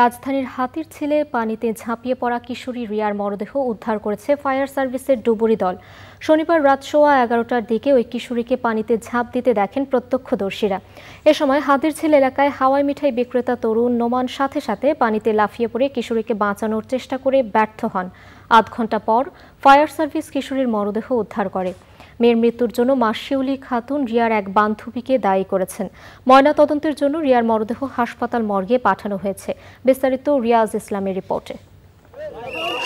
রাজধানীর হাতির ছেলে পানিতে ঝাঁপিয়ে পড়া কিশোরী রিয়ার মরদেহ উদ্ধার করেছে ফায়ার সার্ভিসের ডুবুরি দল শনিবার রাত সোয়া এগারোটার দিকে ওই কিশোরীকে পানিতে ঝাঁপ দিতে দেখেন প্রত্যক্ষদর্শীরা এ সময় হাতির ছেলে এলাকায় হাওয়াই মিঠাই বিক্রেতা তরুণ নোমান সাথে সাথে পানিতে লাফিয়ে পড়ে কিশোরীকে বাঁচানোর চেষ্টা করে ব্যর্থ হন আধ ঘন্টা পর ফায়ার সার্ভিস কিশোরীর মরদেহ উদ্ধার করে মেয়ের মৃত্যুর জন্য মাসিউলি খাতুন রিয়ার এক বান্ধবীকে দায়ী করেছেন ময়না তদন্তের জন্য রিয়ার মরদেহ হাসপাতাল মর্গে পাঠানো হয়েছে বিস্তারিত রিয়াজ ইসলামের রিপোর্টে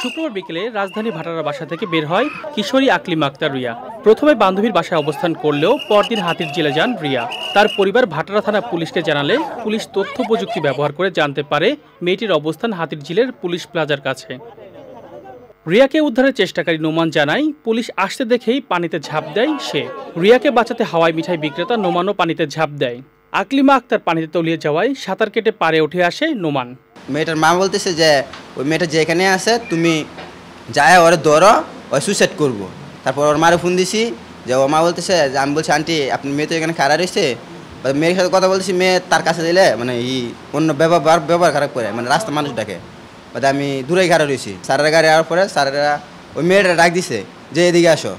শুক্রবার বিকেলে রাজধানী ভাটারা বাসা থেকে বের হয় কিশোরী আকলিম আক্তার রিয়া প্রথমে বান্ধবীর বাসায় অবস্থান করলেও পরদিন হাতির জেলে যান রিয়া তার পরিবার ভাটারা থানা পুলিশকে জানালে পুলিশ তথ্য প্রযুক্তি ব্যবহার করে জানতে পারে মেয়েটির অবস্থান হাতির জেলের পুলিশ প্লাজার কাছে রিয়াকে উদ্ধারের চেষ্টাকারী নোমান জানায় পুলিশ আসতে দেখেই পানিতে ঝাঁপ দেয় সে রিয়াকে বাঁচাতে হাওয়াই মিঠাই বিক্রেতা নোমানও পানিতে ঝাঁপ দেয় আকলিমা আক্তার পানিতে তলিয়ে যাওয়ায় সাঁতার কেটে পারে উঠে আসে নোমান মেয়েটার মা বলতেছে যে ওই মেয়েটা যেখানে আছে তুমি যায় ওরে ধরো ওই সুইসাইড করবো তারপর ওর মারে ফোন দিছি যে ও মা বলতেছে যে আমি বলছি আন্টি আপনি মেয়ে তো এখানে খারাপ রয়েছে মেয়ের সাথে কথা বলছি মেয়ে তার কাছে দিলে মানে ই অন্য ব্যবহার ব্যবহার খারাপ করে মানে রাস্তা মানুষ ডাকে বাদে আমি দূরে ঘাড়ে রয়েছি স্যারের গাড়ি আওয়ার পরে স্যারেরা ওই মেয়েটা ডাক দিছে যে এদিকে আসো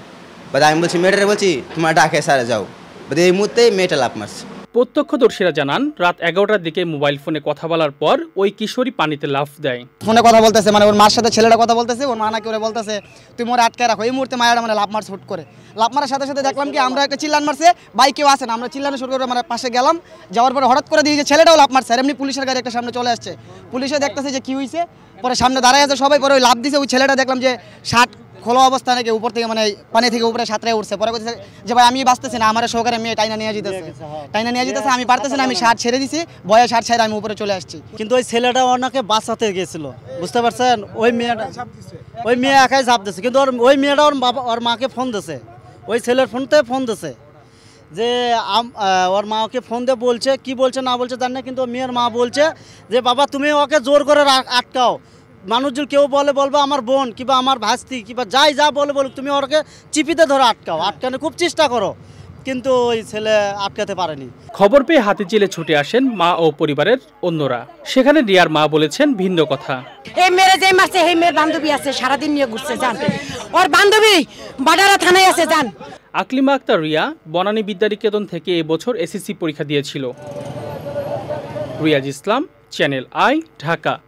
বাদে আমি বলছি মেয়েটারে বলছি তোমার ডাকে স্যারে যাও বাদে এই মুহূর্তে মেয়েটা লাভ মারছে প্রত্যক্ষদর্শীরা জানান রাত এগারোটার দিকে মোবাইল ফোনে কথা বলার পর ওই কিশোরী পানিতে লাফ দেয় ফোনে কথা বলতেছে মানে ওর মার সাথে ছেলেটা কথা বলতেছে ওর মা নাকি ওরা বলতেছে তুমি মোর আটকে রাখো এই মুহূর্তে মায়ের মানে লাভ মার হুট করে লাভ মারার সাথে সাথে দেখলাম কি আমরা একটা চিল্লান মারছে বাইক কেউ আসে না আমরা চিল্লানো শুরু করে মানে পাশে গেলাম যাওয়ার পরে হঠাৎ করে দিয়ে যে ছেলেটাও লাভ মারছে আর এমনি পুলিশের গাড়ি একটা সামনে চলে আসছে পুলিশে দেখতেছে যে কি হয়েছে পরে সামনে দাঁড়ায় আছে সবাই পরে ওই লাভ দিছে ওই ছেলেটা দেখলাম যে শার্ট খোলা অবস্থা নাকি উপর থেকে মানে পানি থেকে উপরে সাঁতরে উঠছে পরে বলছে যে ভাই আমি বাঁচতেছি না আমার সহকারে মেয়ে টাইনা নিয়ে যেতেছে হ্যাঁ। টাইনা নিয়ে যেতেছে আমি পারতেছি না আমি সার ছেড়ে দিছি বয়ে সার ছেড়ে আমি উপরে চলে আসছি কিন্তু ওই ছেলেটা ওনাকে বাঁচাতে গেছিল বুঝতে পারছেন ওই মেয়েটা ওই মেয়ে একাই ঝাঁপ দিচ্ছে কিন্তু ওর ওই মেয়েটা ওর বাবা ওর মাকে ফোন দিছে ওই ছেলের ফোনতে ফোন দিছে যে ওর মা ওকে ফোন দিয়ে বলছে কি বলছে না বলছে জানি না কিন্তু মেয়ের মা বলছে যে বাবা তুমি ওকে জোর করে আটকাও মানুষজন কেউ বলে বলবো আমার বোন কিংবা আমার ভাস্তি কিংবা যাই যা বলে বলুক তুমি ওরকে চিপিতে ধরো আটকাও আটকানো খুব চেষ্টা করো কিন্তু ওই ছেলে আটকাতে পারেনি খবর পেয়ে হাতি জেলে ছুটে আসেন মা ও পরিবারের অন্যরা সেখানে রিয়ার মা বলেছেন ভিন্ন কথা এই মেরে যে মাসে এই মেয়ের বান্ধবী আছে সারাদিন নিয়ে ঘুরছে যান ওর বান্ধবী বাডারা থানায় আছে যান আকলিমা আক্তার রিয়া বনানী বিদ্যানিকেতন থেকে এবছর এসএসসি পরীক্ষা দিয়েছিল রিয়াজ ইসলাম চ্যানেল আই ঢাকা